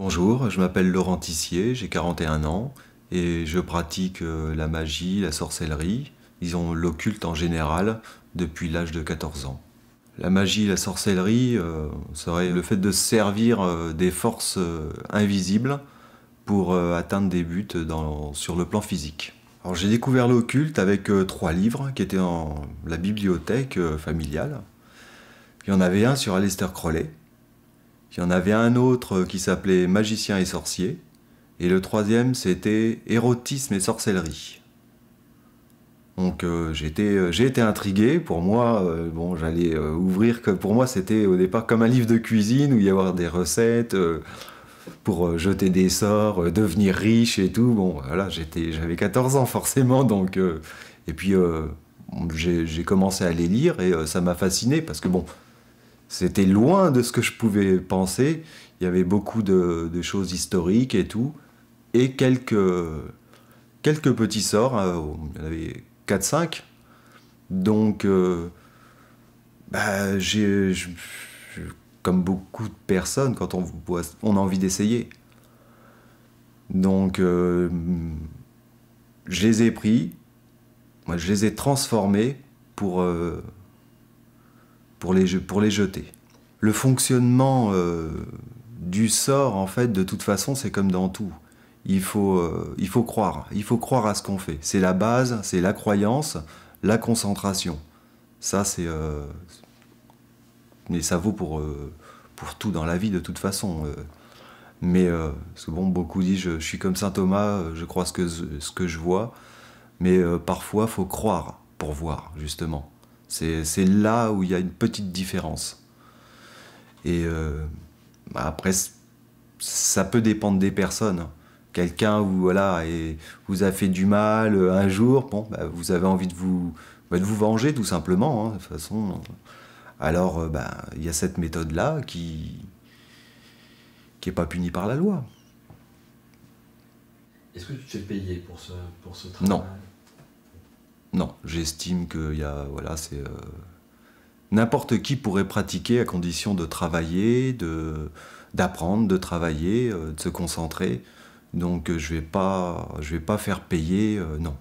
Bonjour, je m'appelle Laurent Tissier, j'ai 41 ans et je pratique euh, la magie, la sorcellerie, disons l'occulte en général, depuis l'âge de 14 ans. La magie, la sorcellerie euh, serait le fait de servir euh, des forces invisibles pour atteindre des buts sur le plan physique. Alors j'ai découvert l'occulte avec trois livres qui étaient dans la bibliothèque familiale. Il y en avait un sur Aleister Crowley, il y en avait un autre qui s'appelait Magicien et sorcier. Et le troisième, c'était Érotisme et sorcellerie. Donc euh, j'étais, euh, j'ai été intrigué. Pour moi, euh, bon, j'allais ouvrir que pour moi c'était au départ comme un livre de cuisine où il y avoir des recettes pour jeter des sorts, devenir riche et tout. Bon, voilà, j'étais, j'avais 14 ans forcément, donc et puis j'ai, commencé à les lire et ça m'a fasciné parce que bon, c'était loin de ce que je pouvais penser. Il y avait beaucoup de, choses historiques et tout. Et quelques, quelques petits sorts. Hein, il y en avait 4-5. Donc, euh, bah, j'ai, comme beaucoup de personnes, quand on on a envie d'essayer. Donc, euh, je les ai pris, je les ai transformés pour euh, pour les, pour les jeter. Le fonctionnement euh, du sort, en fait, de toute façon, c'est comme dans tout. Il faut, euh, il faut croire, il faut croire à ce qu'on fait. C'est la base, c'est la croyance, la concentration. Ça, c'est... Euh, mais ça vaut pour, pour tout dans la vie, de toute façon. mais souvent, beaucoup disent, je, suis comme Saint Thomas, je crois ce que, ce que je vois. Mais parfois, il faut croire pour voir, justement. C'est là où il y a une petite différence. Et euh, bah, après, ça peut dépendre des personnes. Quelqu'un voilà, et vous a fait du mal euh, un jour, bah, vous avez envie de vous, bah, vous venger tout simplement. Hein, façon, alors euh, il y a cette méthode là qui n'est pas punie par la loi. Est-ce que tu te fais payer pour ce, pour ce travail Non, non, j'estime que y voilà, c'est euh, n'importe qui pourrait pratiquer à condition de travailler, de d'apprendre, de travailler, euh, de se concentrer. Donc euh, je vais pas, je vais pas faire payer, non.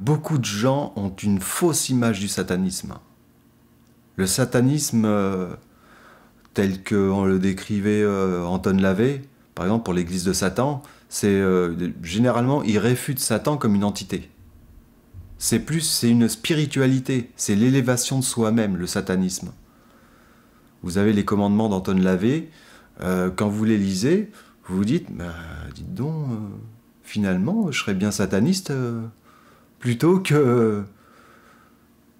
Beaucoup de gens ont une fausse image du satanisme. Le satanisme tel que on le décrivait Anton Lavey, par exemple pour l'Église de Satan, c'est généralement il réfute Satan comme une entité. C'est plus, c'est une spiritualité, c'est l'élévation de soi-même, le satanisme. Vous avez les commandements d'Antoine Lavé, euh, quand vous les lisez, vous vous dites, bah, dites donc, euh, finalement, je serais bien sataniste euh, plutôt que,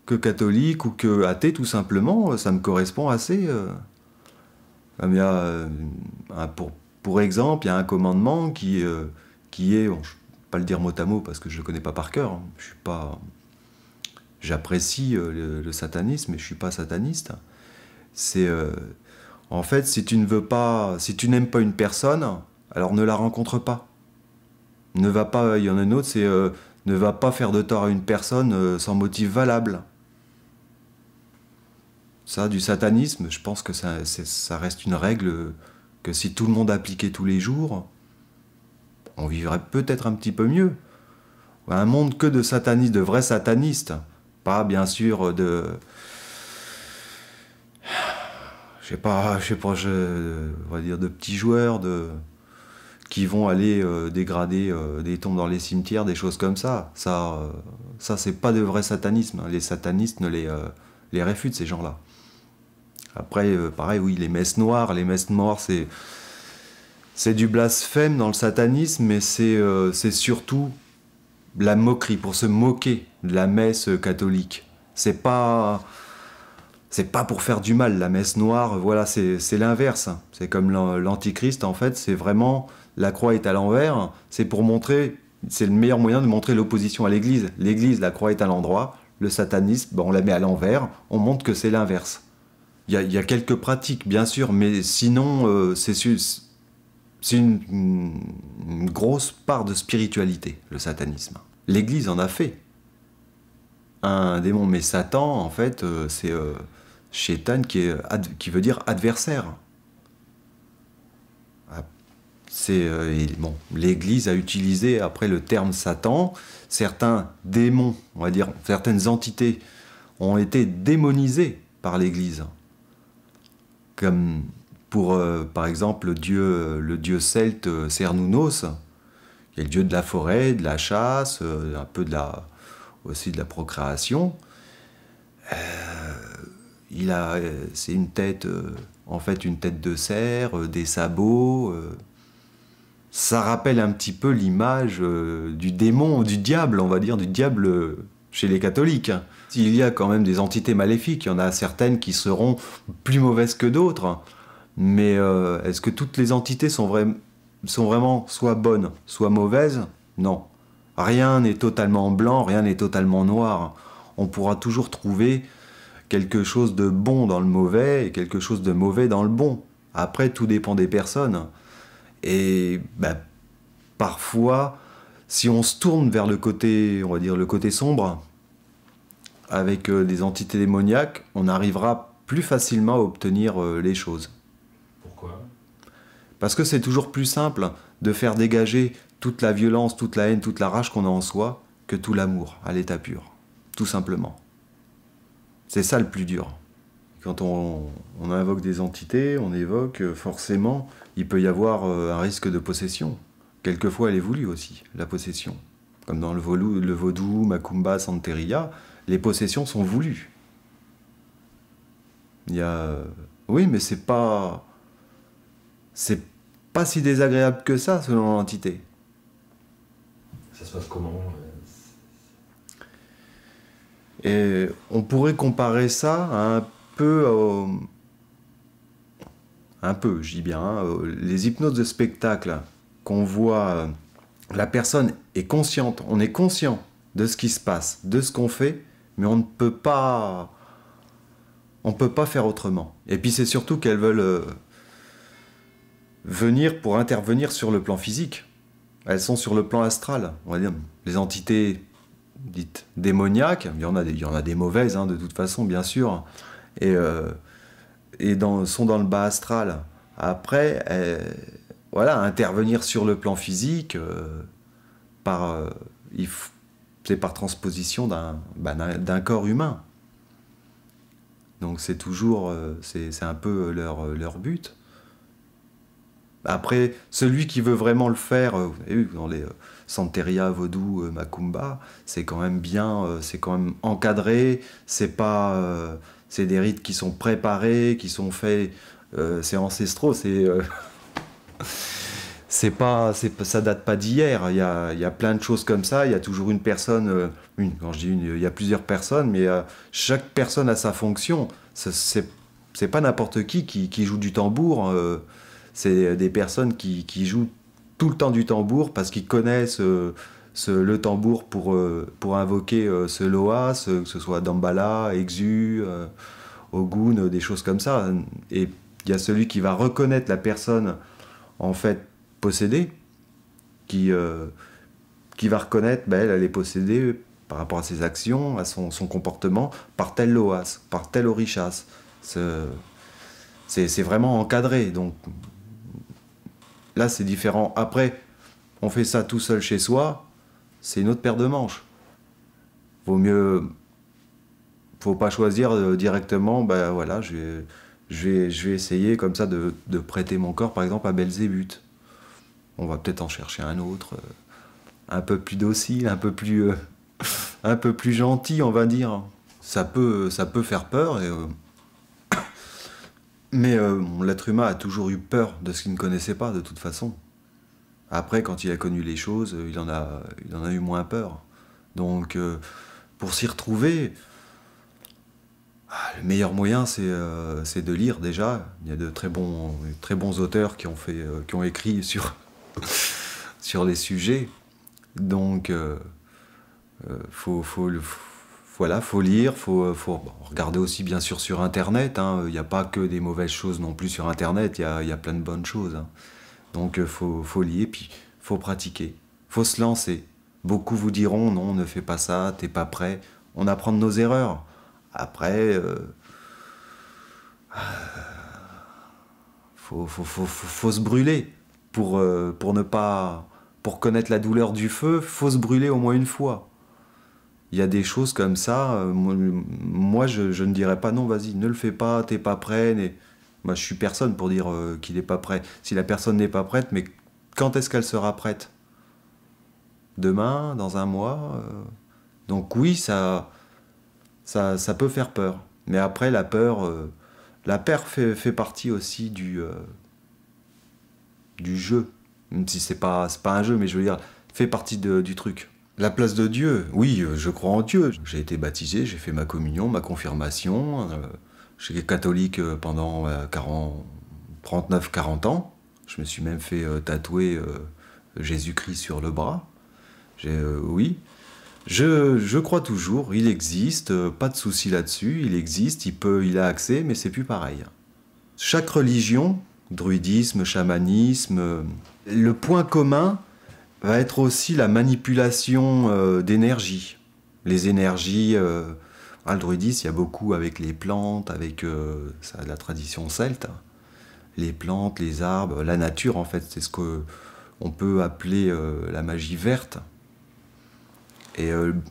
que catholique ou que athée, tout simplement, ça me correspond assez. Ah, pour, pour exemple, il y a un commandement qui, qui est, pas le dire mot à mot parce que je ne le connais pas par cœur. Hein. Je suis pas. J'apprécie euh, le, satanisme, mais je suis pas sataniste. C'est euh, en fait, si tu ne veux pas, si tu n'aimes pas une personne, alors ne la rencontre pas. Ne va pas. Il y en a une autre, c'est euh, ne va pas faire de tort à une personne sans motif valable. Ça, du satanisme, je pense que ça, ça reste une règle que si tout le monde appliquait tous les jours, on vivrait peut-être un petit peu mieux. Un monde que de satanistes, de vrais satanistes. Pas bien sûr de... Je sais pas, je sais pas, on va dire de petits joueurs, de qui vont aller euh, dégrader euh, des tombes dans les cimetières, des choses comme ça. Ça, euh, ça c'est pas de vrai satanisme. Hein. Les satanistes ne les, les réfutent, ces gens-là. Après, pareil, oui, les messes noires, les messes noires, c'est c'est du blasphème dans le satanisme, mais euh, c'est surtout la moquerie, pour se moquer de la messe catholique. C'est pas. C'est pas pour faire du mal, la messe noire, voilà, c'est l'inverse. C'est comme l'antichrist, en fait, c'est vraiment la croix est à l'envers, c'est pour montrer, c'est le meilleur moyen de montrer l'opposition à l'église. L'église, la croix est à l'endroit, le satanisme, ben, on la met à l'envers, on montre que c'est l'inverse. Il y, a quelques pratiques, bien sûr, mais sinon, euh, c'est c'est une, grosse part de spiritualité, le satanisme. L'Église en a fait un démon, mais Satan, en fait, euh, c'est euh, qui, veut dire adversaire. Ah, c'est euh, bon, l'Église a utilisé après le terme Satan. Certains démons, on va dire, certaines entités ont été démonisées par l'Église, comme pour, euh, par exemple, le dieu, le dieu celte euh, Cernunnos, qui est le dieu de la forêt, de la chasse, euh, un peu de la, aussi de la procréation. il a, c'est une tête, en fait, une tête de cerf, des sabots. ça rappelle un petit peu l'image du démon, du diable, on va dire, du diable chez les catholiques. Il y a quand même des entités maléfiques, il y en a certaines qui seront plus mauvaises que d'autres. Mais euh, est-ce que toutes les entités sont, vraiment soit bonnes, soit mauvaises Non. Rien n'est totalement blanc, rien n'est totalement noir. On pourra toujours trouver quelque chose de bon dans le mauvais et quelque chose de mauvais dans le bon. Après, tout dépend des personnes. Et bah, parfois, si on se tourne vers le côté, on va dire le côté sombre, avec euh, des entités démoniaques, on arrivera plus facilement à obtenir euh, les choses. Parce que c'est toujours plus simple de faire dégager toute la violence, toute la haine, toute la rage qu'on a en soi que tout l'amour à l'état pur, tout simplement. C'est ça le plus dur. Quand on, on, invoque des entités, on évoque, euh, forcément, il peut y avoir euh, un risque de possession. Quelquefois, elle est voulue aussi, la possession. Comme dans le, volou, le vaudou, Macumba, Santeria, les possessions sont voulues. Il y a. Euh, oui, mais c'est pas. C'est pas si désagréable que ça selon l'entité. Ça se passe comment euh, Et on pourrait comparer ça à un peu, un peu, je dis bien, hein, les hypnoses de spectacle qu'on voit. Euh, la personne est consciente, on est conscient de ce qui se passe, de ce qu'on fait, mais on ne peut pas, on peut pas faire autrement. Et puis c'est surtout qu'elles veulent euh, venir pour intervenir sur le plan physique. Elles sont sur le plan astral, on va dire. Les entités dites démoniaques, il y en a des, y en a des mauvaises hein, de toute façon, bien sûr, et, euh, et sont dans le bas astral. Après, voilà, intervenir sur le plan physique, euh, par, euh, c'est par transposition ben, d'un corps humain. Donc c'est toujours, c'est un peu leur, leur but. Après, celui qui veut vraiment le faire, euh, dans les euh, Santeria, Vaudou, euh, Macumba, c'est quand même bien, c'est quand même encadré, c'est pas. c'est des rites qui sont préparés, qui sont faits. c'est ancestraux, c'est. c'est pas, ça date pas d'hier. Il y a, y a, plein de choses comme ça. Il y a toujours une personne, une, quand je dis une, il y a plusieurs personnes, mais chaque personne a sa fonction. C'est, pas n'importe qui, qui, joue du tambour. C'est euh, des personnes qui, jouent tout le temps du tambour parce qu'ils connaissent euh, le tambour pour, euh, pour invoquer ce Loas, que ce soit Dambala, Exu, Ogun, des choses comme ça. Et il y a celui qui va reconnaître la personne en fait possédée, qui, qui va reconnaître, qu'elle bah, elle, est possédée par rapport à ses actions, à son, comportement, par tel loas, par tel orichas. C'est vraiment encadré. Donc Là, c'est différent. Après, on fait ça tout seul chez soi, c'est une autre paire de manches. Vaut mieux. Faut pas choisir euh, directement, ben voilà, je vais, je vais, essayer comme ça de, prêter mon corps, par exemple, à Belzébuth. On va peut-être en chercher un autre, euh, un peu plus docile, un peu plus, euh, un peu plus gentil, on va dire. Ça peut, ça peut faire peur et. Mais euh, l'être humain a toujours eu peur de ce qu'il ne connaissait pas, de toute façon. Après, quand il a connu les choses, euh, il en a, il en a eu moins peur. Donc, euh, pour s'y retrouver, ah, le meilleur moyen, c'est de lire déjà. Il y a de très bons, très bons auteurs qui ont, fait, qui ont écrit sur, sur les sujets. Donc, il faut, le, voilà, faut lire, faut, euh, faut regarder aussi bien sûr sur Internet. Hein. Il n'y a pas que des mauvaises choses non plus sur Internet, il y a, plein de bonnes choses. Hein. Donc euh, faut, faut lire, puis faut pratiquer, faut se lancer. Beaucoup vous diront non, ne fais pas ça, t'es pas prêt. On apprend de nos erreurs. Après, euh, faut, se brûler pour, pour ne pas pour connaître la douleur du feu. Faut se brûler au moins une fois il y a des choses comme ça. Euh, moi, je, ne dirais pas non, vas-y, ne le fais pas, t'es pas prêt. Mais... Bah, je suis personne pour dire euh, qu'il n'est pas prêt. Si la personne n'est pas prête, mais quand est-ce qu'elle sera prête Demain, dans un mois euh, Donc oui, ça, ça, peut faire peur. Mais après, la peur, la peur fait, partie aussi du, du jeu. Même si c'est pas, pas un jeu, mais je veux dire, fait partie du truc. La place de Dieu, oui, euh, je crois en Dieu. J'ai été baptisé, j'ai fait ma communion, ma confirmation. J'ai euh, été catholique euh, pendant 39, 40 ans. Je me suis même fait tatouer Jésus-Christ sur le bras. oui, je, crois toujours, il existe, pas de souci là-dessus, il existe, il peut, il a accès, mais c'est plus pareil. Chaque religion, druidisme, chamanisme, le point commun, va être aussi la manipulation euh, d'énergie. Les énergies, euh, il y a beaucoup avec les plantes, avec euh, la tradition celte. Les plantes, les arbres, la nature en fait, c'est ce qu'on peut appeler euh, la magie verte. Et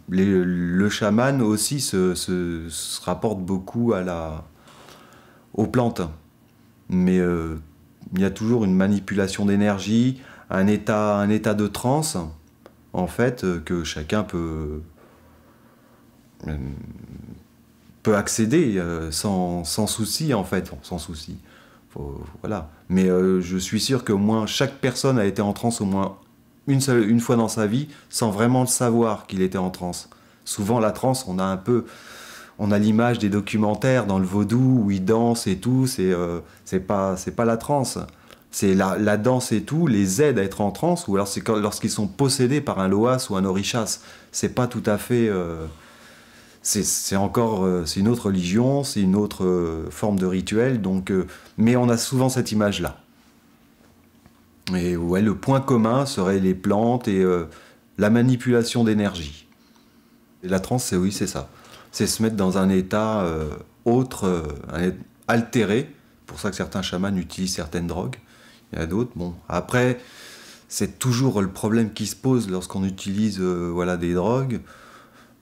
le chaman aussi se, rapporte beaucoup aux plantes. Mais il y a toujours une manipulation d'énergie, un état, un état de transe, en fait, euh, que chacun peut, euh, peut accéder euh, sans, souci, en fait, sans souci. voilà. Mais je suis sûr que moins chaque personne a été en transe au moins une, seule, une fois dans sa vie, sans vraiment le savoir qu'il était en transe. Souvent, la transe, on a un peu on a l'image des documentaires dans le vaudou où ils dansent et tout, c'est pas, pas la transe c'est la, danse et tout les aides à être en transe, ou alors c'est lorsqu'ils sont possédés par un loas ou un orishas. C'est pas tout à fait. Euh, c'est encore. Euh, c'est une autre religion, c'est une autre euh, forme de rituel, donc. mais on a souvent cette image-là. Et ouais, le point commun serait les plantes et la manipulation d'énergie. La transe, c'est oui, c'est ça. C'est se mettre dans un état autre, altéré. pour ça que certains chamans utilisent certaines drogues il y a d'autres. Bon, après, c'est toujours le problème qui se pose lorsqu'on utilise euh, voilà, des drogues.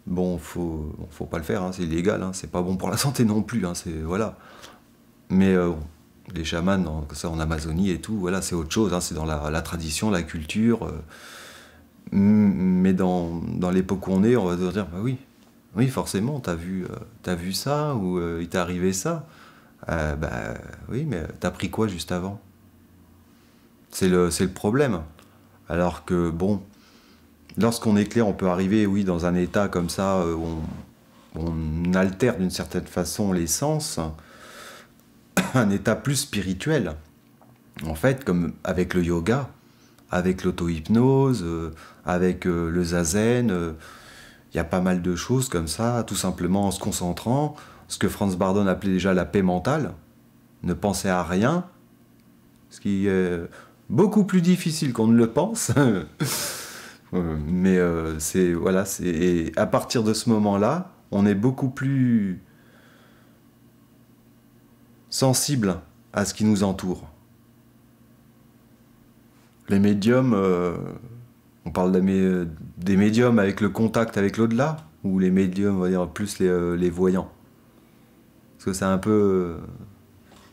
Bon, faut, faut pas le faire, hein, c'est illégal, hein, c'est pas bon pour la santé non plus, hein, c'est voilà. Mais euh, les chamans, en, ça en Amazonie et tout, voilà, c'est autre chose, c'est dans la, tradition, la culture. Euh, mais dans, l'époque où on est, on va se dire, bah oui, oui, forcément, t'as vu, as vu ça ou il t'est arrivé ça. bah oui, mais t'as pris quoi juste avant c'est le, problème. Alors que, bon, lorsqu'on est clair, on peut arriver, oui, dans un état comme ça, euh, où on, altère d'une certaine façon les sens, un état plus spirituel. En fait, comme avec le yoga, avec l'auto-hypnose, euh, avec euh, le zazen, il y a pas mal de choses comme ça, tout simplement en se concentrant, ce que Franz Bardon appelait déjà la paix mentale, ne penser à rien, ce qui beaucoup plus difficile qu'on ne le pense. Euh, mais euh, c'est voilà, c'est à partir de ce moment-là, on est beaucoup plus sensible à ce qui nous entoure. Les médiums, euh, on parle des médiums avec le contact avec l'au-delà, ou les médiums, on va dire plus les voyants. Parce que c'est un peu.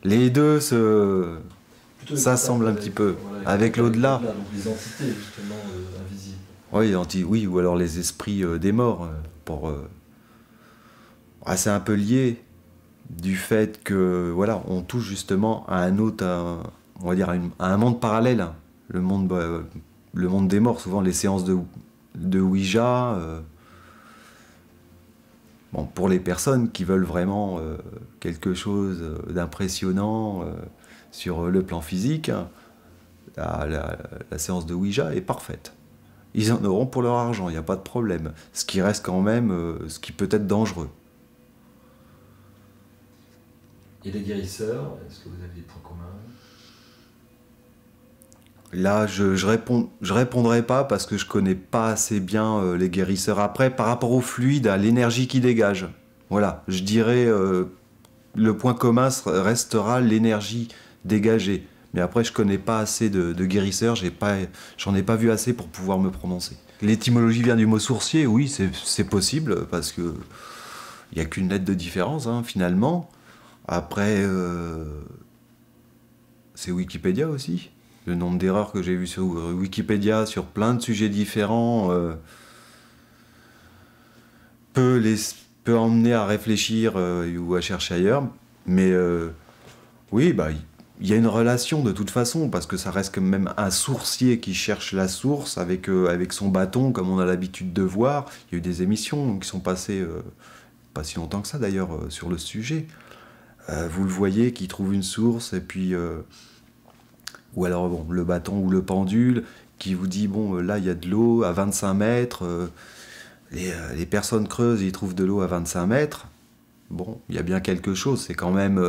Les deux se ça semble un petit euh, peu avec l'au-delà. Les entités justement euh, invisibles. Oui, ou alors les esprits euh, des morts. Pour, ah, c'est un peu lié du fait que voilà, on touche justement à un autre, on va dire à, un monde parallèle, hein. le monde, bah, le monde des morts. Souvent les séances de, de Ouija. Bon, pour les personnes qui veulent vraiment quelque chose d'impressionnant, sur euh, le plan physique, la, séance de Ouija est parfaite. Ils en auront pour leur argent, il n'y a pas de problème. Ce qui reste quand même, euh, ce qui peut être dangereux. Et les guérisseurs, est-ce que vous avez des points communs Là, je, ne je répondrai pas parce que je connais pas assez bien euh, les guérisseurs. Après, par rapport au fluide, à l'énergie qui dégage, voilà, je dirais le point commun restera l'énergie dégagé. Mais après, je connais pas assez de, de guérisseurs, j'en ai, pas vu assez pour pouvoir me prononcer. L'étymologie vient du mot sourcier, oui, c'est possible, parce que il n'y a qu'une lettre de différence, hein, finalement. Après, euh, c'est Wikipédia aussi. Le nombre d'erreurs que j'ai vu sur Wikipédia, sur plein de sujets différents, euh, peut, les, emmener à réfléchir euh, ou à chercher ailleurs. Mais oui, bah, il y a une relation de toute façon, parce que ça reste quand même un sourcier qui cherche la source avec, euh, avec son bâton, comme on a l'habitude de voir. Il y a eu des émissions qui sont passées, euh, pas si longtemps que ça d'ailleurs, euh, sur le sujet. vous le voyez, qui trouve une source, et puis... ou alors, bon, le bâton ou le pendule, qui vous dit, bon, là, il y a de l'eau à 25 mètres, les, les, personnes creusent, ils trouvent de l'eau à 25 mètres. Bon, il y a bien quelque chose, c'est quand même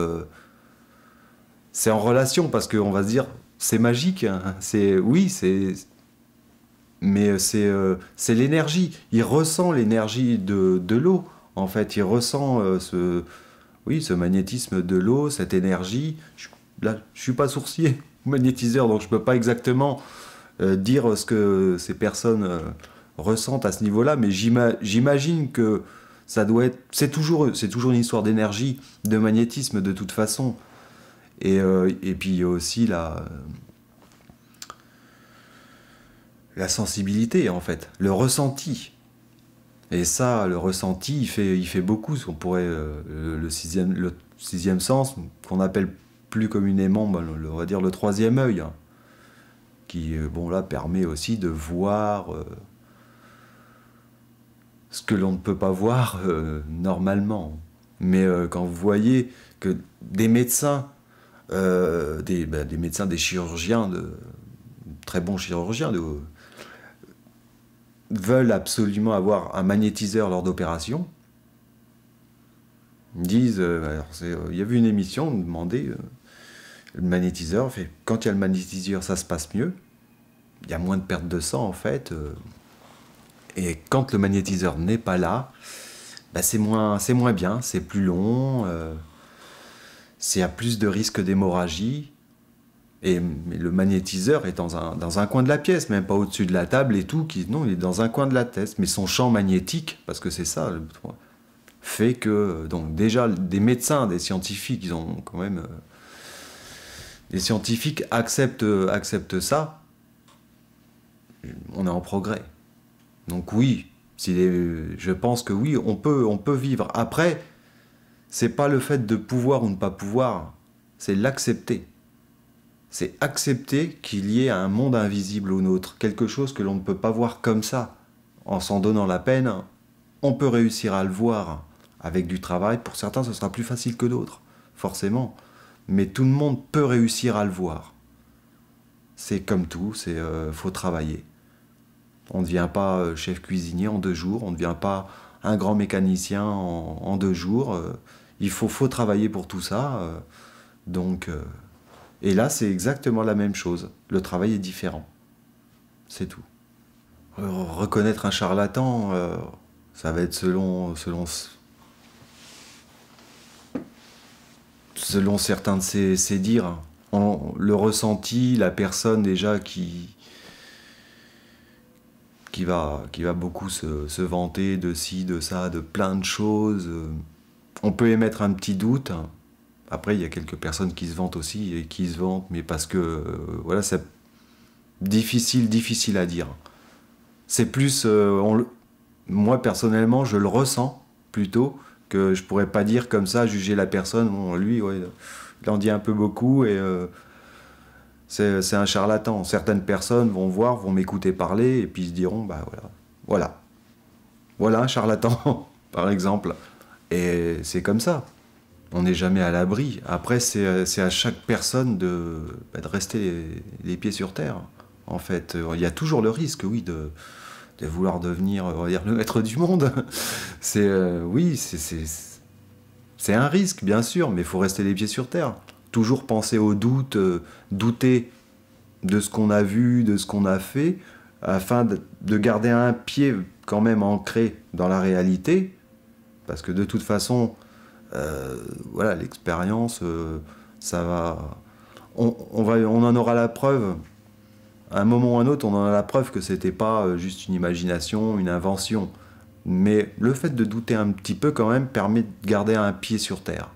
c'est en relation parce qu'on va se dire c'est magique, hein, c'est oui, c'est mais euh, euh, c'est l'énergie. Il ressent l'énergie de, de l'eau. En fait, il ressent euh, ce oui ce magnétisme de l'eau, cette énergie. Je, là, je suis pas sourcier, magnétiseur, donc je ne peux pas exactement dire ce que ces personnes ressentent à ce niveau-là, mais j'imagine que ça doit être. C'est toujours c'est toujours une histoire d'énergie, de magnétisme de toute façon. Euh, et, puis il y a aussi la, la sensibilité, en fait, le ressenti. Et ça, le ressenti, il fait, il fait beaucoup. On pourrait, euh, le, sixième, le sixième sens, qu'on appelle plus communément, bah, le, on va dire le troisième œil, hein, qui, euh, bon, là, permet aussi de voir ce que l'on ne peut pas voir normalement. Mais quand vous voyez que des médecins euh, ben, des, médecins, des chirurgiens, de, très bons chirurgiens, veulent absolument avoir un magnétiseur lors d'opérations. Ils disent, euh, euh, il y a eu une émission, on le magnétiseur, fait, quand il y a le magnétiseur, ça se passe mieux, il y a moins de perte de sang en fait. et quand le magnétiseur n'est pas là, ben, c'est moins, moins bien, c'est plus long c'est à plus de risque d'hémorragie. Et le magnétiseur est dans un, dans un, coin de la pièce, même pas au-dessus de la table et tout. Qui, non, il est dans un coin de la tête. Mais son champ magnétique, parce que c'est ça, fait que, donc déjà, des médecins, des scientifiques, ils ont quand même. les euh, scientifiques acceptent, euh, acceptent ça. On est en progrès. Donc oui, je pense que oui, on peut, on peut vivre. Après, c'est pas le fait de pouvoir ou ne pas pouvoir, c'est l'accepter. C'est accepter qu'il y ait un monde invisible au nôtre, quelque chose que l'on ne peut pas voir comme ça. En s'en donnant la peine, on peut réussir à le voir. Avec du travail, pour certains, ce sera plus facile que d'autres, forcément. Mais tout le monde peut réussir à le voir. C'est comme tout, c'est euh, faut travailler. On ne devient pas euh, chef cuisinier en deux jours, on ne devient pas un grand mécanicien en, deux jours. Euh, il faut, faut travailler pour tout ça. Euh, donc, euh, et là, c'est exactement la même chose. Le travail est différent. C'est tout. Reconnaître un charlatan, euh, ça va être selon, selon, selon certains de ses, dires. Hein. le ressenti, la personne déjà qui, qui, va, qui va beaucoup se, se vanter de ci, de ça, de plein de choses on peut émettre un petit doute. Après, il y a quelques personnes qui se vantent aussi et qui se vantent, mais parce que euh, voilà, c'est difficile, difficile à dire. C'est plus, euh, moi personnellement, je le ressens plutôt que je pourrais pas dire comme ça, juger la personne. lui, il en dit un peu beaucoup et euh, c'est un charlatan. Certaines personnes vont voir, vont m'écouter parler et puis se diront, bah voilà, voilà, voilà un charlatan, par exemple. Et c'est comme ça. On n'est jamais à l'abri. Après, c'est euh, à chaque personne de, bah, rester les, pieds sur terre. En fait, il y a toujours le risque, oui, de, vouloir devenir, le maître du monde. c'est euh, oui, c'est un risque, bien sûr, mais il faut rester les pieds sur terre. Toujours penser aux doutes, euh, douter de ce qu'on a vu, de ce qu'on a fait, afin de garder un pied quand même ancré dans la réalité, parce que de toute façon, euh, voilà, l'expérience, euh, ça va. On, en aura la preuve. À un moment ou un autre, on en a la preuve que c'était pas euh, juste une imagination, une invention. Mais le fait de douter un petit peu, quand même, permet de garder un pied sur terre.